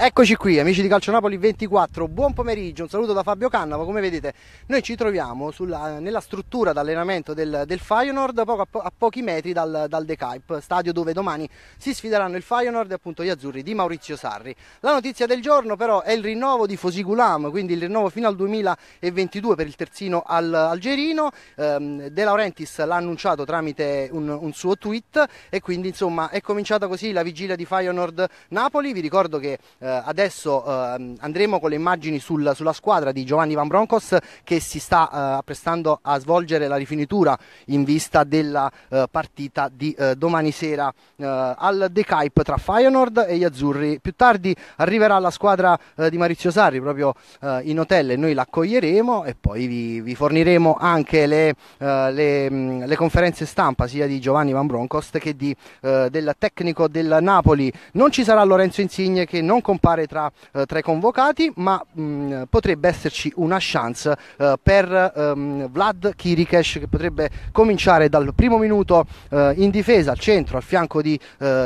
Eccoci qui amici di Calcio Napoli 24, buon pomeriggio, un saluto da Fabio Cannavo, come vedete noi ci troviamo sulla, nella struttura d'allenamento del, del Feyenoord poco a, po a, pochi metri dal, dal Decaip, stadio dove domani si sfideranno il Feyenoord e appunto gli azzurri di Maurizio Sarri. La notizia del giorno però è il rinnovo di Fosigulam, quindi il rinnovo fino al 2022 per il terzino al, algerino, ehm, De Laurentiis l'ha annunciato tramite un, un suo tweet e quindi insomma è cominciata così la vigilia di Feyenoord Napoli, vi ricordo che... Eh, eh, adesso ehm, andremo con le immagini sul, sulla squadra di Giovanni Van Broncos che si sta eh, apprestando a svolgere la rifinitura in vista della eh, partita di domani sera al Decaipe tra Feyenoord e gli Azzurri. Più tardi arriverà la squadra di Maurizio Sarri proprio in hotel e noi l'accoglieremo e poi vi, vi forniremo anche le, le, mm, le, conferenze stampa sia di Giovanni Van Broncos che di, del tecnico del Napoli. Non ci sarà Lorenzo Insigne che non comp- compare tra, eh, tra i convocati, ma mh, mm, potrebbe esserci una chance eh, per ehm, Vlad Kirikesh che potrebbe cominciare dal primo minuto eh, in difesa al centro, al fianco di,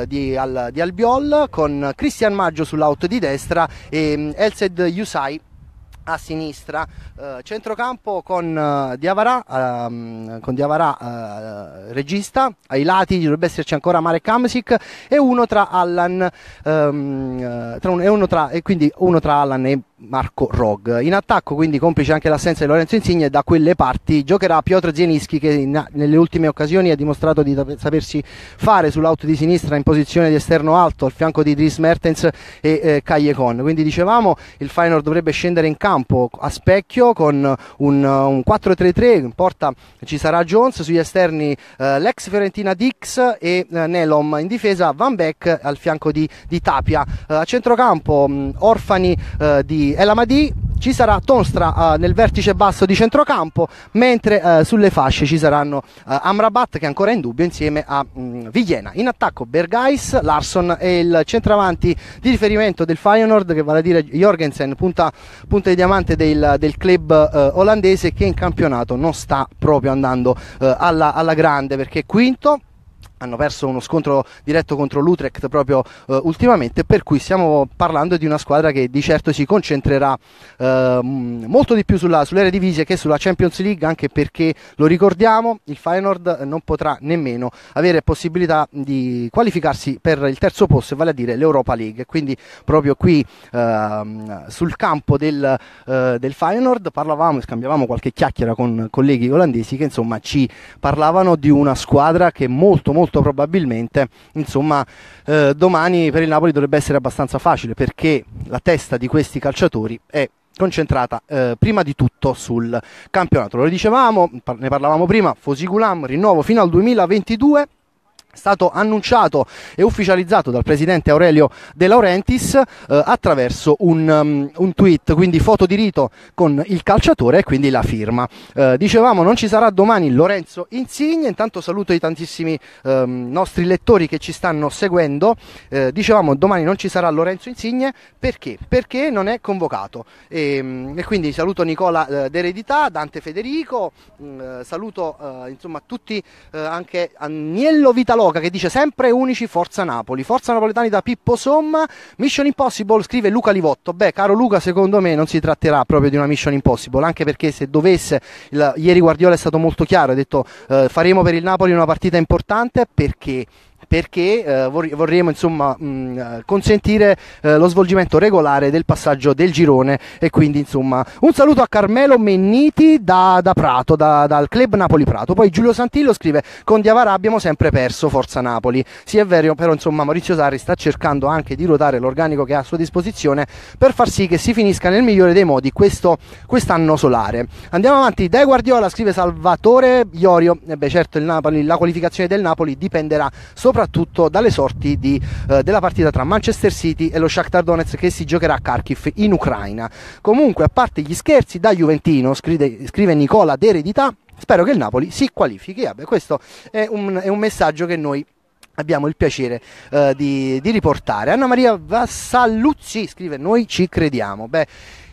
di, al, di Albiol, con Cristian Maggio sull'out di destra e mm, Elsed Yusai a sinistra, eh, centrocampo con eh, Diavara, ehm, con Diavara eh, regista, ai lati dovrebbe esserci ancora Marek Kamsik e uno tra Allan ehm, eh, tra un, e uno tra, e quindi uno tra Allan e Marco Rog. In attacco, quindi complice anche l'assenza di Lorenzo Insigne, da quelle parti giocherà Piotr Zienischi che in, nelle ultime occasioni ha dimostrato di sapersi fare sull'auto di sinistra in posizione di esterno alto al fianco di Dries Mertens e eh, Cagliecon. Quindi dicevamo il Feyenoord dovrebbe scendere in campo a specchio con un, un 4-3-3, in porta ci sarà Jones, sugli esterni eh, l'ex Fiorentina Dix e eh, Nelom, in difesa Van Beck al fianco di, di Tapia. Eh, a centrocampo mh, mm, orfani eh, di Madi e la Madì ci sarà Tonstra eh, nel vertice basso di centrocampo, mentre eh, sulle fasce ci saranno eh, Amrabat che è ancora in dubbio insieme a mh, mm, Vigliena. In attacco Bergais, Larson e il centravanti di riferimento del Feyenoord che vale a dire Jorgensen, punta, punta di diamante del, del club eh, olandese che in campionato non sta proprio andando eh, alla, alla grande perché è quinto hanno perso uno scontro diretto contro l'Utrecht proprio eh, ultimamente, per cui stiamo parlando di una squadra che di certo si concentrerà eh, molto di più sulla, sull'Eredivisie che sulla Champions League, anche perché lo ricordiamo, il Feyenoord non potrà nemmeno avere possibilità di qualificarsi per il terzo posto, vale a dire l'Europa League. Quindi proprio qui eh, sul campo del, eh, del Feyenoord parlavamo e scambiavamo qualche chiacchiera con colleghi olandesi che insomma ci parlavano di una squadra che molto molto molto probabilmente insomma eh, domani per il Napoli dovrebbe essere abbastanza facile perché la testa di questi calciatori è concentrata eh, prima di tutto sul campionato. Lo dicevamo, par- ne parlavamo prima, Fosigulam rinnovo fino al 2022 stato annunciato e ufficializzato dal presidente Aurelio De Laurentiis eh, attraverso un, um, un, tweet, quindi foto di rito con il calciatore e quindi la firma. Eh, dicevamo non ci sarà domani Lorenzo Insigne, intanto saluto i tantissimi eh, nostri lettori che ci stanno seguendo, eh, dicevamo domani non ci sarà Lorenzo Insigne perché? Perché non è convocato e, ehm, e quindi saluto Nicola eh, d'Eredità, Dante Federico, mm, eh, saluto insomma tutti anche Agnello Vitalo Loca che dice sempre unici Forza Napoli, Forza Napoletani da Pippo Somma, Mission Impossible scrive Luca Livotto, beh caro Luca secondo me non si tratterà proprio di una Mission Impossible, anche perché se dovesse, il, ieri Guardiola è stato molto chiaro, ha detto eh, faremo per il Napoli una partita importante perché perché eh, vorremmo insomma, mh, mm, eh, consentire eh, lo svolgimento regolare del passaggio del girone e quindi insomma un saluto a Carmelo Menniti da, da Prato, da, dal club Napoli Prato. Poi Giulio Santillo scrive con Diavara abbiamo sempre perso, forza Napoli. Sì è vero però insomma Maurizio Sarri sta cercando anche di ruotare l'organico che ha a sua disposizione per far sì che si finisca nel migliore dei modi questo, quest'anno solare. Andiamo avanti, dai Guardiola scrive Salvatore Iorio, e eh beh certo il Napoli, la qualificazione del Napoli dipenderà soprattutto soprattutto dalle sorti di, eh, della partita tra Manchester City e lo Shakhtar Donetsk che si giocherà a Kharkiv in Ucraina. Comunque, a parte gli scherzi, da Juventino, scrive, scrive Nicola d'Eredità, spero che il Napoli si qualifichi. Vabbè, questo è un, è un messaggio che noi abbiamo il piacere uh, di, di, riportare. Anna Maria Vassalluzzi scrive: Noi ci crediamo. Beh,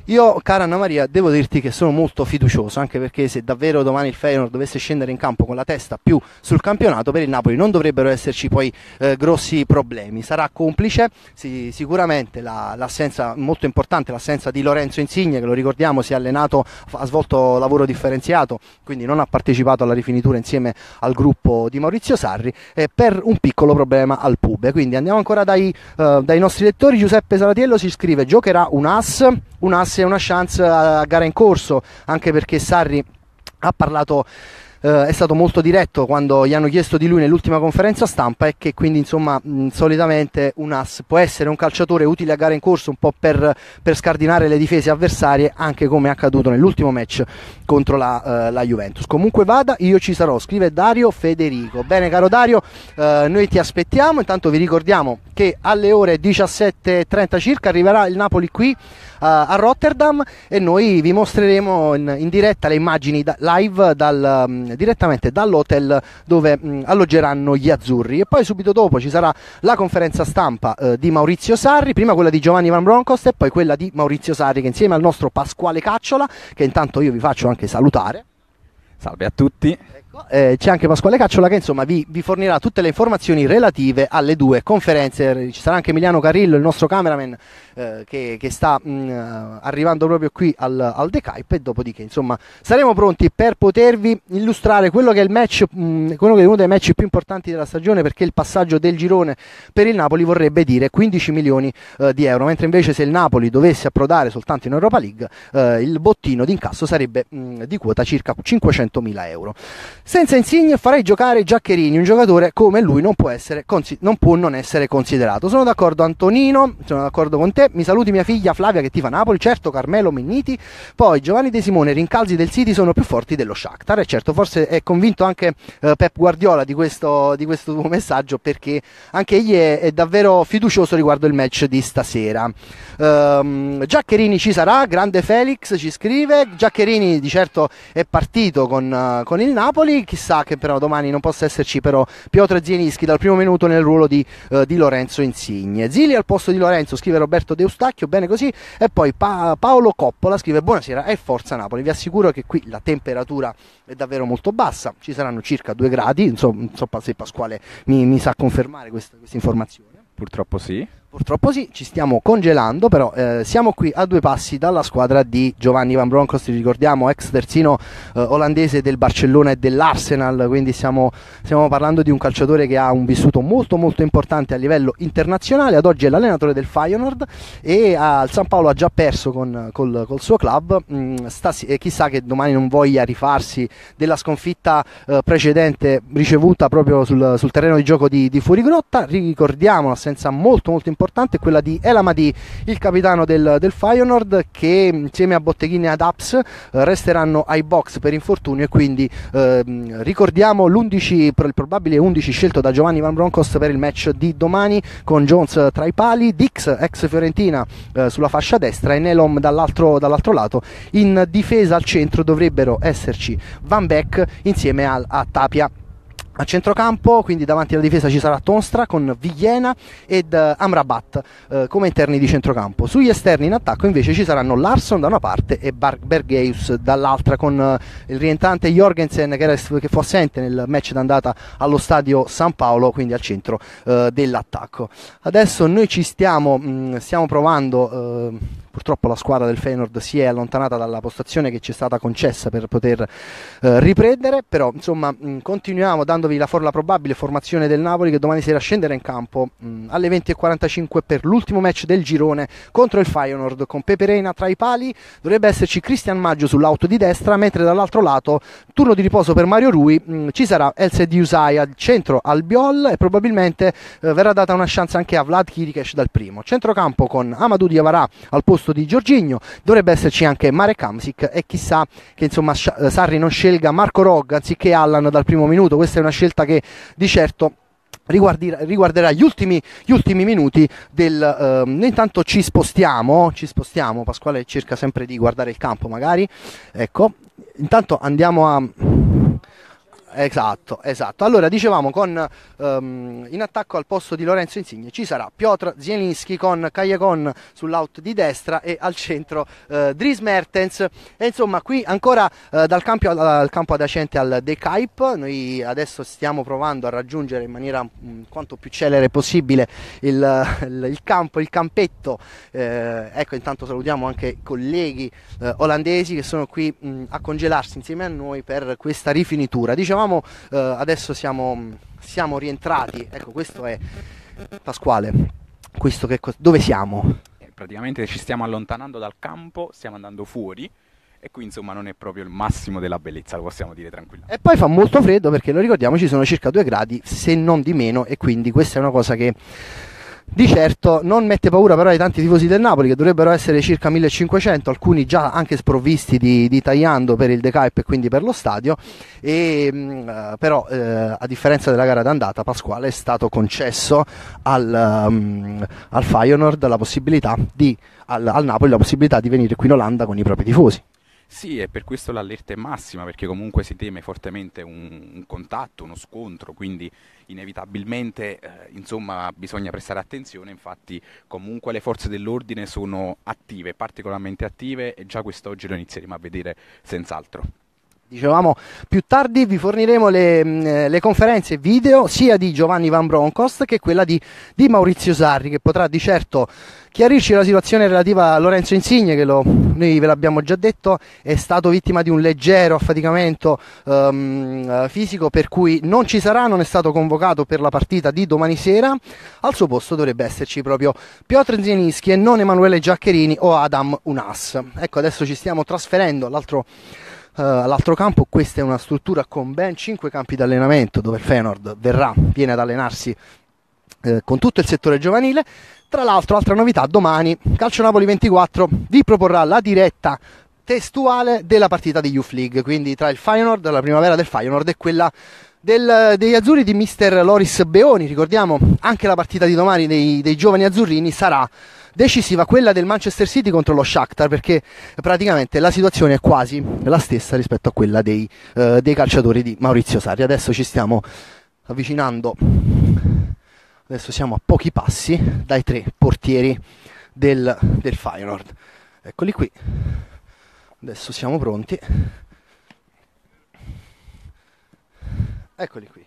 io, cara Anna Maria, devo dirti che sono molto fiducioso, anche perché se davvero domani il Feyenoord dovesse scendere in campo con la testa più sul campionato, per il Napoli non dovrebbero esserci poi eh, grossi problemi. Sarà complice sì, sicuramente la, l'assenza molto importante, l'assenza di Lorenzo Insigne, che lo ricordiamo si è allenato, ha svolto lavoro differenziato, quindi non ha partecipato alla rifinitura insieme al gruppo di Maurizio Sarri, eh, per un piccolo problema al pub. Quindi andiamo ancora dai, eh, dai nostri lettori. Giuseppe Salatiello si scrive, giocherà un as, un as una chance a gara in corso, anche perché Sarri ha parlato eh, è stato molto diretto quando gli hanno chiesto di lui nell'ultima conferenza stampa e che quindi insomma mh, solitamente un as può essere un calciatore utile a gara in corso un po' per, per scardinare le difese avversarie anche come è accaduto nell'ultimo match contro la, eh, la, Juventus. Comunque vada, io ci sarò, scrive Dario Federico. Bene caro Dario, eh, noi ti aspettiamo, intanto vi ricordiamo che alle ore 17.30 circa arriverà il Napoli qui eh, a Rotterdam e noi vi mostreremo in, in diretta le immagini da, live dal direttamente dall'hotel dove mh, mm, alloggeranno gli azzurri e poi subito dopo ci sarà la conferenza stampa eh, di Maurizio Sarri, prima quella di Giovanni Van Broncos e poi quella di Maurizio Sarri che insieme al nostro Pasquale Cacciola, che intanto io vi faccio anche salutare. Salve a tutti. Ecco eh, c'è anche Pasquale Cacciola che insomma vi, vi, fornirà tutte le informazioni relative alle due conferenze. Ci sarà anche Emiliano Carrillo, il nostro cameraman, eh, che, che, sta mh, mm, eh, arrivando proprio qui al, al Decaip e dopodiché insomma saremo pronti per potervi illustrare quello che è il match, mh, mm, quello che è uno dei match più importanti della stagione perché il passaggio del girone per il Napoli vorrebbe dire 15 milioni eh, di euro, mentre invece se il Napoli dovesse approdare soltanto in Europa League eh, il bottino d'incasso sarebbe mh, mm, di quota circa 500 mila euro. Senza Insigne farei giocare Giaccherini, un giocatore come lui non può, essere, non può, non essere considerato. Sono d'accordo Antonino, sono d'accordo con te, mi saluti mia figlia Flavia che ti fa Napoli, certo Carmelo Menniti, poi Giovanni De Simone, rincalzi del City sono più forti dello Shakhtar e certo forse è convinto anche eh, Pep Guardiola di questo, di questo, tuo messaggio perché anche egli è, è, davvero fiducioso riguardo il match di stasera. Ehm, Giaccherini ci sarà, grande Felix ci scrive, Giaccherini di certo è partito con, con il Napoli Napoli. Chissà che però domani non possa esserci però Piotr Zienischi dal primo minuto nel ruolo di, eh, di Lorenzo Insigne. Zili al posto di Lorenzo, scrive Roberto Deustacchio, bene così. E poi pa- Paolo Coppola scrive buonasera e forza Napoli. Vi assicuro che qui la temperatura è davvero molto bassa, ci saranno circa 2 gradi, non so se Pasquale mi, mi sa confermare questa, questa informazione. Purtroppo sì. Purtroppo sì, ci stiamo congelando, però eh, siamo qui a due passi dalla squadra di Giovanni Van Broncos, ti ricordiamo, ex terzino eh, olandese del Barcellona e dell'Arsenal, quindi stiamo, stiamo, parlando di un calciatore che ha un vissuto molto molto importante a livello internazionale, ad oggi è l'allenatore del Feyenoord e al eh, San Paolo ha già perso con, col, col suo club, mm, sta, eh, chissà che domani non voglia rifarsi della sconfitta eh, precedente ricevuta proprio sul, sul, terreno di gioco di, di Furigrotta, ricordiamo un'assenza molto molto importante importante è quella di Elamadi, il capitano del, del Feyenoord, che mm, insieme a Botteghini e ad Aps eh, resteranno ai box per infortunio e quindi eh, ricordiamo l'11, il probabile 11 scelto da Giovanni Van Broncos per il match di domani con Jones tra i pali, Dix ex Fiorentina eh, sulla fascia destra e Nelom dall'altro, dall'altro, lato. In difesa al centro dovrebbero esserci Van Beck insieme a, a Tapia a centrocampo, quindi davanti alla difesa, ci sarà Tonstra con Vigliena ed eh, Amrabat eh, come interni di centrocampo. Sugli esterni in attacco invece ci saranno Larson da una parte e Bar- Bergeus dall'altra con eh, il rientrante Jorgensen che, era, che, fu assente nel match d'andata allo stadio San Paolo, quindi al centro eh, dell'attacco. Adesso noi ci stiamo, mh, mm, stiamo provando eh, purtroppo la squadra del Feyenoord si è allontanata dalla postazione che ci è stata concessa per poter eh, riprendere, però insomma mh, mm, continuiamo dandovi la, for- la, probabile formazione del Napoli che domani sera scenderà in campo mh, mm, alle 20.45 per l'ultimo match del girone contro il Feyenoord con Pepe Reina tra i pali, dovrebbe esserci Cristian Maggio sull'auto di destra, mentre dall'altro lato turno di riposo per Mario Rui, mh, mm, ci sarà Else Di Usai al centro al Biol e probabilmente eh, verrà data una chance anche a Vlad Kirikesh dal primo. Centrocampo con Amadou Diavara al posto posto di Giorginio, dovrebbe esserci anche Mare Kamsic e chissà che insomma eh, Sarri non scelga Marco Rog anziché Allan dal primo minuto, questa è una scelta che di certo riguarderà gli ultimi, gli ultimi, minuti del... Eh, intanto ci spostiamo, ci spostiamo, Pasquale cerca sempre di guardare il campo magari, ecco, intanto andiamo a Esatto, esatto. Allora dicevamo con, um, in attacco al posto di Lorenzo Insigne ci sarà Piotr Zielinski con Cagliacon sull'out di destra e al centro uh, Dries Mertens. E insomma qui ancora uh, dal campo, al, campo adiacente al De Kaip. noi adesso stiamo provando a raggiungere in maniera mh, mm, quanto più celere possibile il, il, il campo, il campetto. Eh, ecco intanto salutiamo anche i colleghi eh, olandesi che sono qui mh, mm, a congelarsi insieme a noi per questa rifinitura. Dicevamo dicevamo, eh, adesso siamo, siamo, rientrati. Ecco, questo è Pasquale. Questo che, dove siamo? Eh, praticamente ci stiamo allontanando dal campo, stiamo andando fuori e qui insomma non è proprio il massimo della bellezza, lo possiamo dire tranquillamente. E poi fa molto freddo perché lo ricordiamo ci sono circa 2 gradi se non di meno e quindi questa è una cosa che di certo non mette paura però ai tanti tifosi del Napoli che dovrebbero essere circa 1500, alcuni già anche sprovvisti di, di tagliando per il decaip e quindi per lo stadio, e, mh, eh, però eh, a differenza della gara d'andata Pasquale è stato concesso al, um, al Feyenoord la possibilità di, al, al Napoli la possibilità di venire qui in Olanda con i propri tifosi. Sì, e per questo l'allerta è massima, perché comunque si teme fortemente un, un contatto, uno scontro, quindi inevitabilmente eh, insomma, bisogna prestare attenzione, infatti comunque le forze dell'ordine sono attive, particolarmente attive e già quest'oggi lo inizieremo a vedere senz'altro dicevamo più tardi vi forniremo le, mm, eh, le, conferenze video sia di Giovanni Van Broncost che quella di, di, Maurizio Sarri che potrà di certo chiarirci la situazione relativa a Lorenzo Insigne che lo, noi ve l'abbiamo già detto è stato vittima di un leggero affaticamento um, fisico per cui non ci sarà, non è stato convocato per la partita di domani sera al suo posto dovrebbe esserci proprio Piotr Zienischi e non Emanuele Giaccherini o Adam Unas ecco adesso ci stiamo trasferendo all'altro eh, all'altro campo questa è una struttura con ben 5 campi di allenamento dove il Fenord verrà, viene ad allenarsi eh, con tutto il settore giovanile. Tra l'altro, altra novità, domani Calcio Napoli 24 vi proporrà la diretta testuale della partita di Youth League, quindi tra il Feyenoord, la primavera del Feyenoord e quella del, degli azzurri di mister Loris Beoni. Ricordiamo anche la partita di domani dei, dei, giovani azzurrini sarà decisiva quella del Manchester City contro lo Shakhtar perché praticamente la situazione è quasi la stessa rispetto a quella dei, eh, dei calciatori di Maurizio Sarri. Adesso ci stiamo avvicinando, adesso siamo a pochi passi dai tre portieri del, del Feyenoord. Eccoli qui, adesso siamo pronti. Eccoli qui.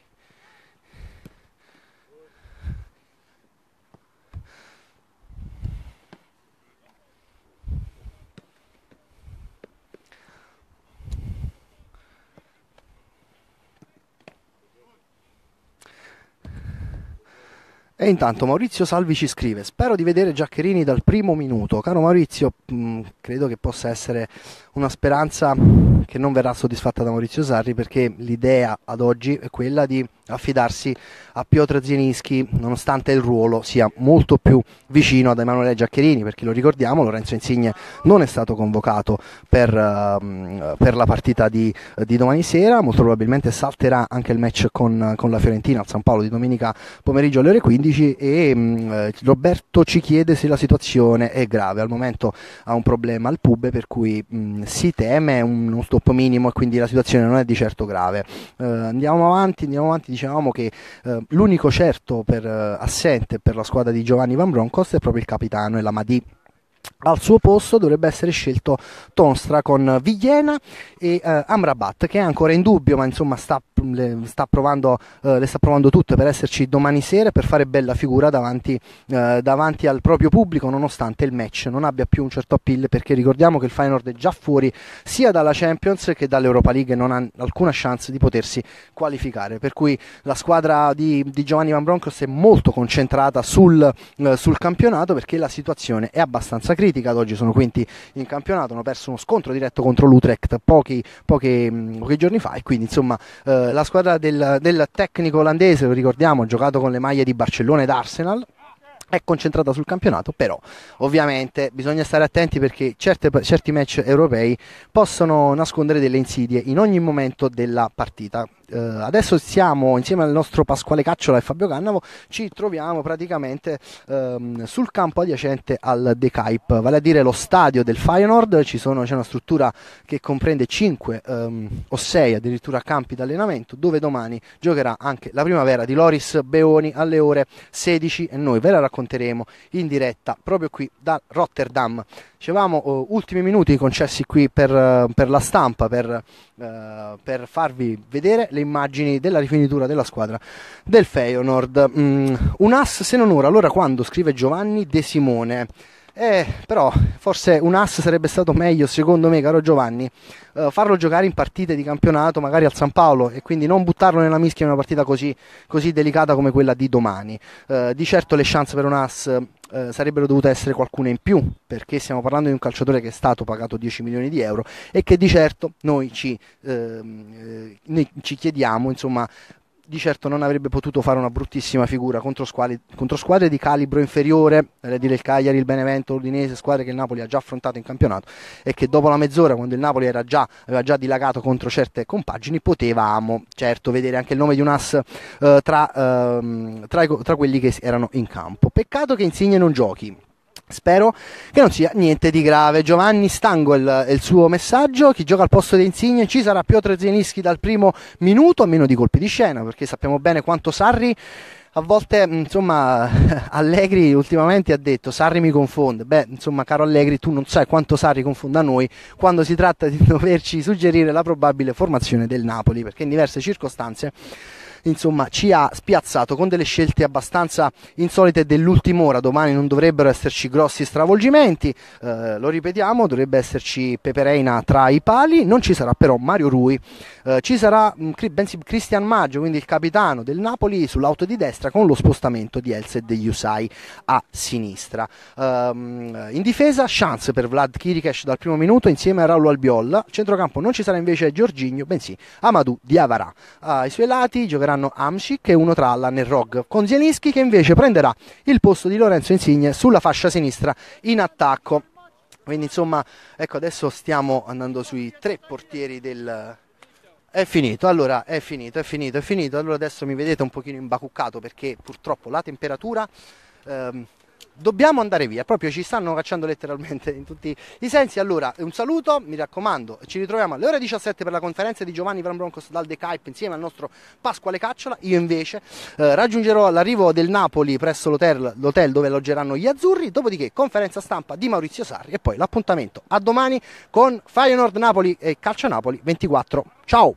E intanto Maurizio Salvi ci scrive: Spero di vedere Giaccherini dal primo minuto. Caro Maurizio, mh, mm, credo che possa essere una speranza che non verrà soddisfatta da Maurizio Sarri perché l'idea ad oggi è quella di affidarsi a Piotr Zieninski nonostante il ruolo sia molto più vicino ad Emanuele Giaccherini perché lo ricordiamo Lorenzo Insigne non è stato convocato per, ehm, per la partita di, di, domani sera molto probabilmente salterà anche il match con, con, la Fiorentina al San Paolo di domenica pomeriggio alle ore 15 e mh, mm, eh, Roberto ci chiede se la situazione è grave al momento ha un problema al pub per cui mh, mm, si teme uno stop minimo e quindi la situazione non è di certo grave. Eh, andiamo avanti, andiamo avanti, dicevamo che eh, l'unico certo per, eh, assente per la squadra di Giovanni Van Bronckhorst è proprio il capitano e la Madì al suo posto dovrebbe essere scelto Tonstra con Vigliena e eh, Amrabat che è ancora in dubbio ma insomma sta, le, sta provando, eh, le sta provando tutte per esserci domani sera per fare bella figura davanti, eh, davanti, al proprio pubblico nonostante il match non abbia più un certo appeal perché ricordiamo che il Feyenoord è già fuori sia dalla Champions che dall'Europa League e non ha alcuna chance di potersi qualificare per cui la squadra di, di Giovanni Van Broncos è molto concentrata sul, eh, sul campionato perché la situazione è abbastanza abbastanza critica, ad oggi sono quinti in campionato, hanno perso uno scontro diretto contro l'Utrecht pochi, pochi, mm, pochi giorni fa e quindi insomma eh, la squadra del, del tecnico olandese, lo ricordiamo, ha giocato con le maglie di Barcellona ed Arsenal, è concentrata sul campionato, però ovviamente bisogna stare attenti perché certe, certi match europei possono nascondere delle insidie in ogni momento della partita eh, adesso siamo insieme al nostro Pasquale Cacciola e Fabio Cannavo, ci troviamo praticamente ehm, sul campo adiacente al Decaip, vale a dire lo stadio del Feyenoord, ci sono, c'è una struttura che comprende 5 ehm, o 6 addirittura campi d'allenamento dove domani giocherà anche la primavera di Loris Beoni alle ore 16 e noi ve la racconteremo in diretta proprio qui da Rotterdam. Dicevamo oh, ultimi minuti concessi qui per, per la stampa, per, eh, per farvi vedere le immagini della rifinitura della squadra del Feyonord. Mm, un as se non ora, allora quando, scrive Giovanni De Simone. Eh, però forse un ass sarebbe stato meglio, secondo me, caro Giovanni, eh, farlo giocare in partite di campionato, magari al San Paolo, e quindi non buttarlo nella mischia in una partita così, così delicata come quella di domani. Eh, di certo le chance per un ass eh, sarebbero dovute essere qualcuna in più, perché stiamo parlando di un calciatore che è stato pagato 10 milioni di euro e che di certo noi ci, ehm, eh, noi ci chiediamo insomma, di certo non avrebbe potuto fare una bruttissima figura contro, squadre, contro squadre di calibro inferiore, vale eh, dire il Cagliari, il Benevento, l'Udinese, squadre che il Napoli ha già affrontato in campionato e che dopo la mezz'ora, quando il Napoli già, aveva già dilagato contro certe compagini, potevamo certo vedere anche il nome di un as eh, tra, eh, tra, tra quelli che erano in campo. Peccato che Insigne non giochi Spero che non sia niente di grave. Giovanni Stango è il, è il suo messaggio. Chi gioca al posto di Insigne ci sarà Piotr Zielinski dal primo minuto, a meno di colpi di scena, perché sappiamo bene quanto Sarri a volte mm, insomma Allegri ultimamente ha detto Sarri mi confonde beh insomma caro Allegri tu non sai quanto Sarri confonda noi quando si tratta di doverci suggerire la probabile formazione del Napoli perché in diverse circostanze insomma ci ha spiazzato con delle scelte abbastanza insolite dell'ultima ora, domani non dovrebbero esserci grossi stravolgimenti, eh, lo ripetiamo, dovrebbe esserci Pepereina tra i pali, non ci sarà però Mario Rui, eh, ci sarà mm, Cristian Maggio, quindi il capitano del Napoli sull'auto di destra con lo spostamento di Else e degli Usai a sinistra. Um, in difesa chance per Vlad Kirikesh dal primo minuto insieme a Raul Albiol, centrocampo non ci sarà invece Giorginio, bensì Amadou Diavara. Ai suoi lati giocherà prenderanno Amsic e uno tra Allan e Rog, con Zielinski che invece prenderà il posto di Lorenzo Insigne sulla fascia sinistra in attacco. Quindi insomma, ecco adesso stiamo andando sui tre portieri del, è finito, allora è finito, è finito, è finito. Allora adesso mi vedete un pochino imbacuccato perché purtroppo la temperatura ehm, dobbiamo andare via, proprio ci stanno cacciando letteralmente in tutti i sensi. Allora, un saluto, mi raccomando, ci ritroviamo alle ore 17 per la conferenza di Giovanni Van Broncos dal The Kype insieme al nostro Pasquale Cacciola. Io invece eh, raggiungerò l'arrivo del Napoli presso l'hotel, dove alloggeranno gli azzurri, dopodiché conferenza stampa di Maurizio Sarri e poi l'appuntamento a domani con Fire Nord Napoli e Calcio Napoli 24. Ciao!